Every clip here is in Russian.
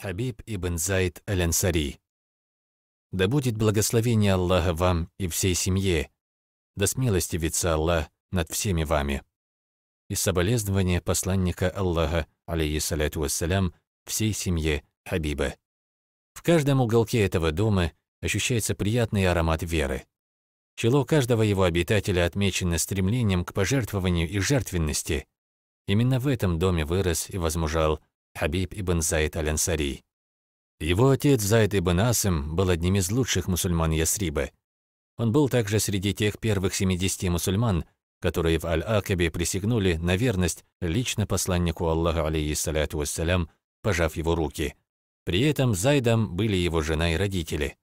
Хабиб ибн Зайд Аль-Ансари. Да будет благословение Аллаха вам и всей семье, да смелости вица Аллах над всеми вами. И соболезнование посланника Аллаха, алейхиссаляту вассалям, всей семье Хабиба. В каждом уголке этого дома ощущается приятный аромат веры. Чело каждого его обитателя отмечено стремлением к пожертвованию и жертвенности. Именно в этом доме вырос и возмужал Хабиб ибн Заид аль-Ансари. Его отец Заид ибн Асым был одним из лучших мусульман Ясриба. Он был также среди тех первых 70 мусульман, которые в Аль-Акабе присягнули на верность лично посланнику Аллаха, алейиссаляту вассалям, пожав его руки. При этом Зайдом были его жена и родители.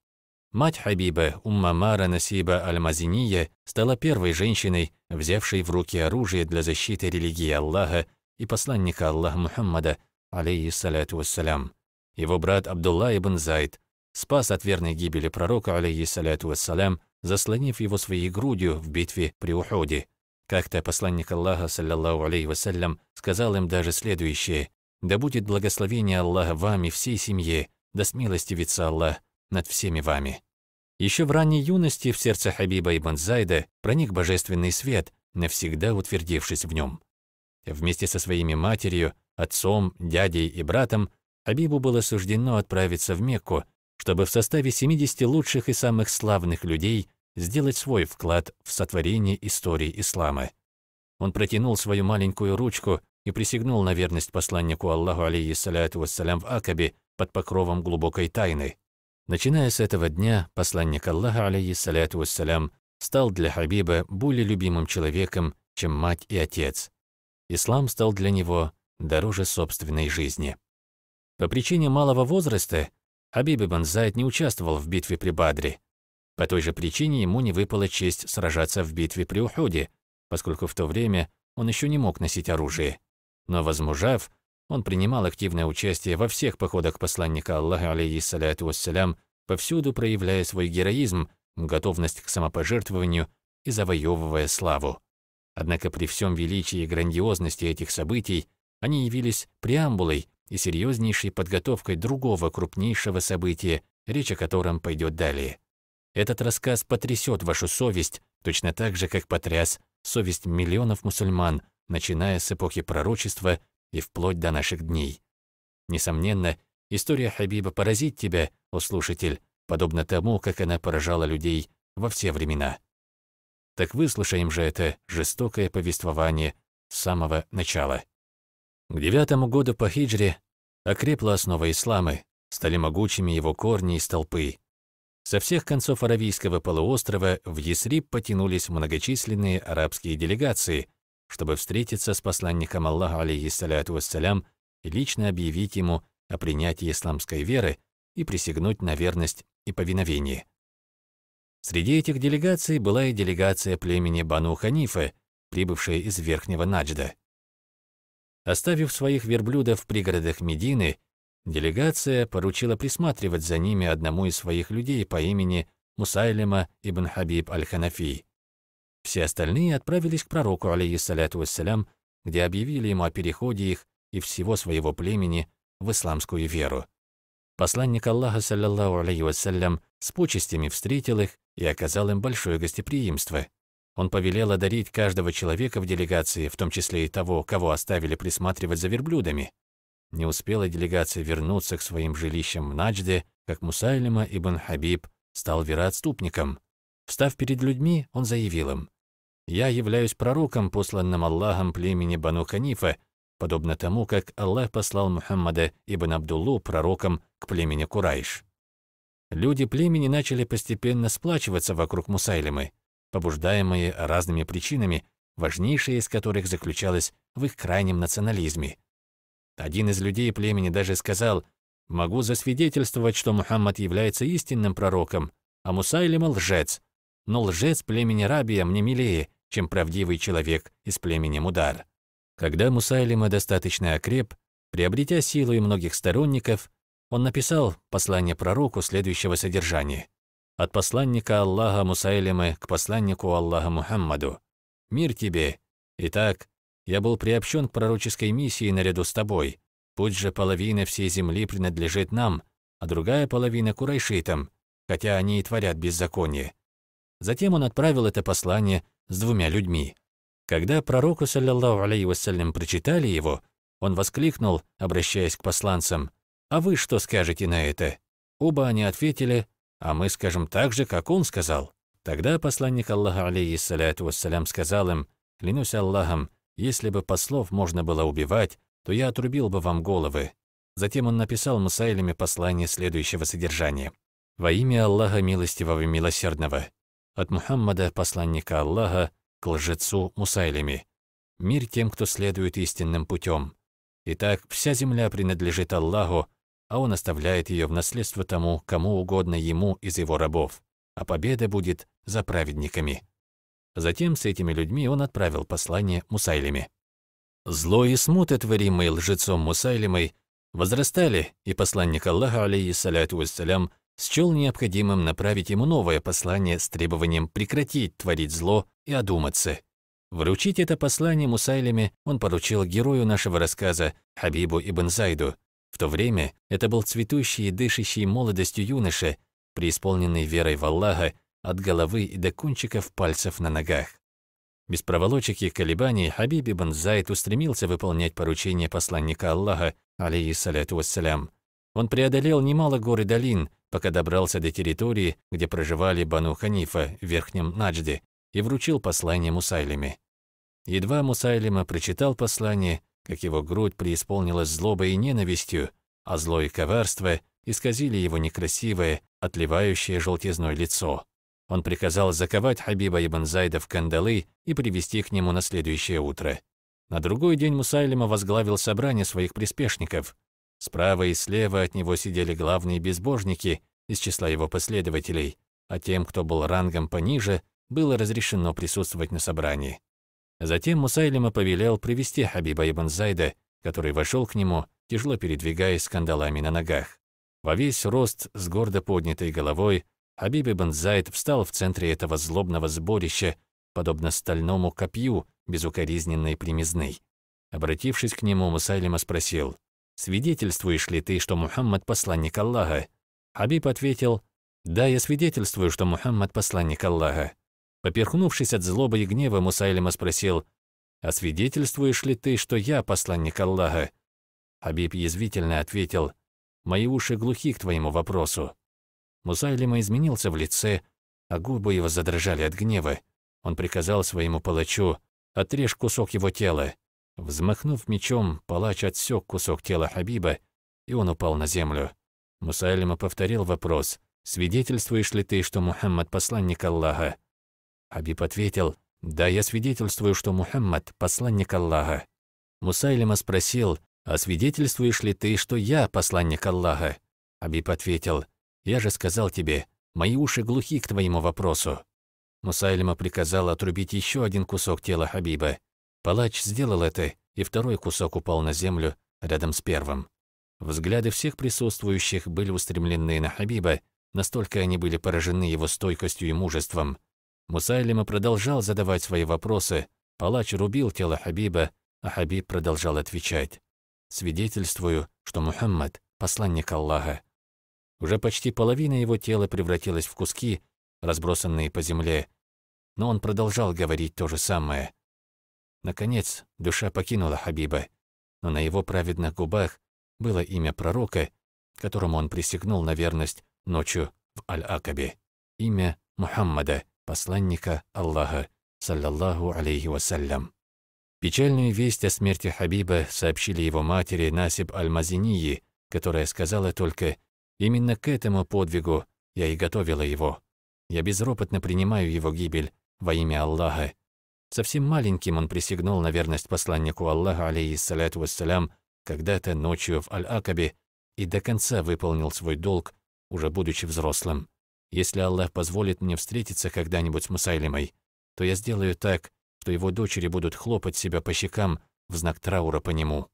Мать Хабиба, Умма Мара Насиба Аль-Мазиния, стала первой женщиной, взявшей в руки оружие для защиты религии Аллаха и посланника Аллаха Мухаммада, Алейхи алейхиссаляту вассалям. Его брат Абдулла ибн Зайд спас от верной гибели пророка, Алейхи алейхиссаляту вассалям, заслонив его своей грудью в битве при Ухуде. Как-то посланник Аллаха, саллиллаху алейхи вассалям, сказал им даже следующее. «Да будет благословение Аллаха вам и всей семье, да смилостивится Аллах над всеми вами». Еще в ранней юности в сердце Хабиба ибн Зайда проник божественный свет, навсегда утвердившись в нем. Вместе со своими матерью отцом, дядей и братом, Абибу было суждено отправиться в Мекку, чтобы в составе 70 лучших и самых славных людей сделать свой вклад в сотворение истории ислама. Он протянул свою маленькую ручку и присягнул на верность посланнику Аллаху алейхиссаляту вассалям в Акабе под покровом глубокой тайны. Начиная с этого дня, посланник Аллаха алейхиссаляту вассалям стал для Хабиба более любимым человеком, чем мать и отец. Ислам стал для него дороже собственной жизни. По причине малого возраста Абиби Банзайт не участвовал в битве при Бадре. По той же причине ему не выпала честь сражаться в битве при Ухуде, поскольку в то время он еще не мог носить оружие. Но возмужав, он принимал активное участие во всех походах посланника Аллаха, алейхиссаляту вассалям, повсюду проявляя свой героизм, готовность к самопожертвованию и завоевывая славу. Однако при всем величии и грандиозности этих событий они явились преамбулой и серьезнейшей подготовкой другого крупнейшего события, речь о котором пойдет далее. Этот рассказ потрясет вашу совесть, точно так же, как потряс совесть миллионов мусульман, начиная с эпохи пророчества и вплоть до наших дней. Несомненно, история Хабиба поразит тебя, о слушатель, подобно тому, как она поражала людей во все времена. Так выслушаем же это жестокое повествование с самого начала. К девятому году по хиджре окрепла основа ислама, стали могучими его корни и столпы. Со всех концов Аравийского полуострова в Ясриб потянулись многочисленные арабские делегации, чтобы встретиться с посланником Аллаха, алейхиссаляту вассалям, и лично объявить ему о принятии исламской веры и присягнуть на верность и повиновение. Среди этих делегаций была и делегация племени Бану Ханифы, прибывшая из Верхнего Наджда. Оставив своих верблюдов в пригородах Медины, делегация поручила присматривать за ними одному из своих людей по имени Мусайлима ибн Хабиб аль-Ханафи. Все остальные отправились к пророку, алейиссаляту вассалям, где объявили ему о переходе их и всего своего племени в исламскую веру. Посланник Аллаха, саллаллаху алейхи вассалям, с почестями встретил их и оказал им большое гостеприимство. Он повелел одарить каждого человека в делегации, в том числе и того, кого оставили присматривать за верблюдами. Не успела делегация вернуться к своим жилищам в Наджде, как Мусайлима ибн Хабиб стал вероотступником. Встав перед людьми, он заявил им, «Я являюсь пророком, посланным Аллахом племени Бану Канифа, подобно тому, как Аллах послал Мухаммада ибн Абдуллу пророком к племени Курайш». Люди племени начали постепенно сплачиваться вокруг Мусайлимы, побуждаемые разными причинами, важнейшая из которых заключалась в их крайнем национализме. Один из людей племени даже сказал «Могу засвидетельствовать, что Мухаммад является истинным пророком, а Мусайлима – лжец, но лжец племени Рабия мне милее, чем правдивый человек из племени Мудар». Когда Мусайлима достаточно окреп, приобретя силу и многих сторонников, он написал послание пророку следующего содержания – от посланника Аллаха Мусайлимы к посланнику Аллаха Мухаммаду. Мир тебе. Итак, я был приобщен к пророческой миссии наряду с тобой. Путь же половины всей земли принадлежит нам, а другая половина – курайшитам, хотя они и творят беззаконие. Затем он отправил это послание с двумя людьми. Когда пророку, саллиллаху алейхи вассалям, прочитали его, он воскликнул, обращаясь к посланцам, «А вы что скажете на это?» Оба они ответили, а мы скажем так же, как он сказал. Тогда посланник Аллаха, алейхиссаляту вассалям, сказал им, «Клянусь Аллахом, если бы послов можно было убивать, то я отрубил бы вам головы». Затем он написал Мусайлиме послание следующего содержания. «Во имя Аллаха милостивого и милосердного, от Мухаммада, посланника Аллаха, к лжецу Мусайлиме. Мир тем, кто следует истинным путем. Итак, вся земля принадлежит Аллаху, а он оставляет ее в наследство тому, кому угодно ему из его рабов, а победа будет за праведниками. Затем с этими людьми он отправил послание Мусайлиме. Зло и смуты, творимые лжецом Мусайлимой, возрастали, и посланник Аллаха, алейхиссаляту вассалям, счел необходимым направить ему новое послание с требованием прекратить творить зло и одуматься. Вручить это послание Мусайлиме он поручил герою нашего рассказа, Хабибу ибн Зайду, в то время это был цветущий и дышащий молодостью юноша, преисполненный верой в Аллаха от головы и до кончиков пальцев на ногах. Без проволочек и колебаний Хабиб ибн Зайд устремился выполнять поручение посланника Аллаха, алейиссаляту вассалям. Он преодолел немало гор и долин, пока добрался до территории, где проживали Бану Ханифа в Верхнем Наджде, и вручил послание Мусайлиме. Едва Мусайлима прочитал послание, как его грудь преисполнилась злобой и ненавистью, а зло и коварство исказили его некрасивое, отливающее желтизной лицо. Он приказал заковать Хабиба ибн Зайда в кандалы и привести к нему на следующее утро. На другой день Мусайлима возглавил собрание своих приспешников. Справа и слева от него сидели главные безбожники из числа его последователей, а тем, кто был рангом пониже, было разрешено присутствовать на собрании. Затем Мусайлима повелел привести Хабиба ибн Зайда, который вошел к нему, тяжело передвигаясь скандалами на ногах. Во весь рост с гордо поднятой головой Хабиб ибн Зайд встал в центре этого злобного сборища, подобно стальному копью безукоризненной примизны. Обратившись к нему, Мусайлима спросил, «Свидетельствуешь ли ты, что Мухаммад – посланник Аллаха?» Хабиб ответил, «Да, я свидетельствую, что Мухаммад – посланник Аллаха». Поперхнувшись от злобы и гнева, Мусайлима спросил, "Освидетельствуешь «А ли ты, что я посланник Аллаха?» Хабиб язвительно ответил, «Мои уши глухи к твоему вопросу». Мусайлима изменился в лице, а губы его задрожали от гнева. Он приказал своему палачу, «Отрежь кусок его тела». Взмахнув мечом, палач отсек кусок тела Хабиба, и он упал на землю. Мусайлима повторил вопрос, «Свидетельствуешь ли ты, что Мухаммад – посланник Аллаха?» Хабиб ответил, «Да, я свидетельствую, что Мухаммад – посланник Аллаха». Мусайлима спросил, «А свидетельствуешь ли ты, что я посланник Аллаха?» Хабиб ответил, «Я же сказал тебе, мои уши глухи к твоему вопросу». Мусайлима приказал отрубить еще один кусок тела Хабиба. Палач сделал это, и второй кусок упал на землю рядом с первым. Взгляды всех присутствующих были устремлены на Хабиба, настолько они были поражены его стойкостью и мужеством. Мусайлима продолжал задавать свои вопросы. Палач рубил тело Хабиба, а Хабиб продолжал отвечать. «Свидетельствую, что Мухаммад – посланник Аллаха». Уже почти половина его тела превратилась в куски, разбросанные по земле. Но он продолжал говорить то же самое. Наконец, душа покинула Хабиба, но на его праведных губах было имя пророка, которому он присягнул на верность ночью в Аль-Акабе. Имя Мухаммада – посланника Аллаха, саллаллаху алейхи вассалям. Печальную весть о смерти Хабиба сообщили его матери Насиб Аль-Мазинии, которая сказала только «Именно к этому подвигу я и готовила его. Я безропотно принимаю его гибель во имя Аллаха». Совсем маленьким он присягнул на верность посланнику Аллаха, алейхиссаляту вассалям, когда-то ночью в Аль-Акабе и до конца выполнил свой долг, уже будучи взрослым. Если Аллах позволит мне встретиться когда-нибудь с Мусайлимой, то я сделаю так, что его дочери будут хлопать себя по щекам в знак траура по нему.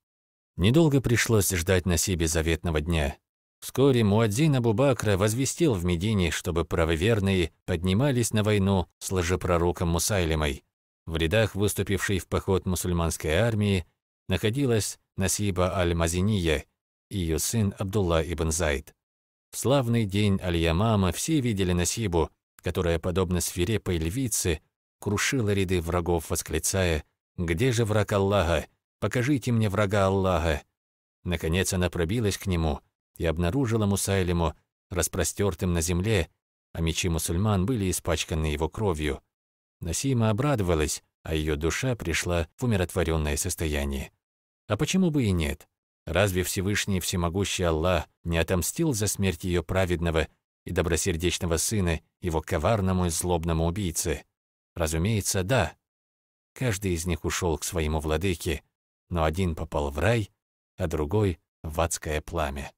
Недолго пришлось ждать на себе заветного дня. Вскоре Муадзин Абубакра возвестил в Медине, чтобы правоверные поднимались на войну с лжепророком Мусайлимой. В рядах выступившей в поход мусульманской армии находилась Насиба аль-Мазиния и ее сын Абдулла ибн Зайд. В славный день Альямама все видели Насибу, которая, подобно свирепой львице, крушила ряды врагов, восклицая «Где же враг Аллаха? Покажите мне врага Аллаха!» Наконец она пробилась к нему и обнаружила Мусайлиму, распростертым на земле, а мечи мусульман были испачканы его кровью. Насима обрадовалась, а ее душа пришла в умиротворенное состояние. А почему бы и нет? Разве Всевышний Всемогущий Аллах не отомстил за смерть ее праведного и добросердечного сына, его коварному и злобному убийце? Разумеется, да. Каждый из них ушел к своему владыке, но один попал в рай, а другой — в адское пламя.